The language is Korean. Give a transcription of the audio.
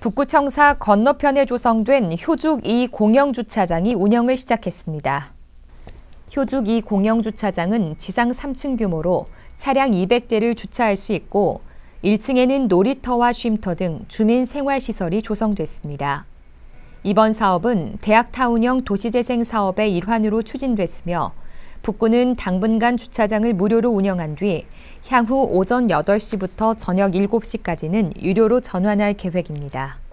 북구청사 건너편에 조성된 효죽 2 공영주차장이 운영을 시작했습니다. 효죽 2 공영주차장은 지상 3층 규모로 차량 200대를 주차할 수 있고 1층에는 놀이터와 쉼터 등 주민 생활시설이 조성됐습니다. 이번 사업은 대학타운형 도시재생 사업의 일환으로 추진됐으며 북구는 당분간 주차장을 무료로 운영한 뒤 향후 오전 8시부터 저녁 7시까지는 유료로 전환할 계획입니다.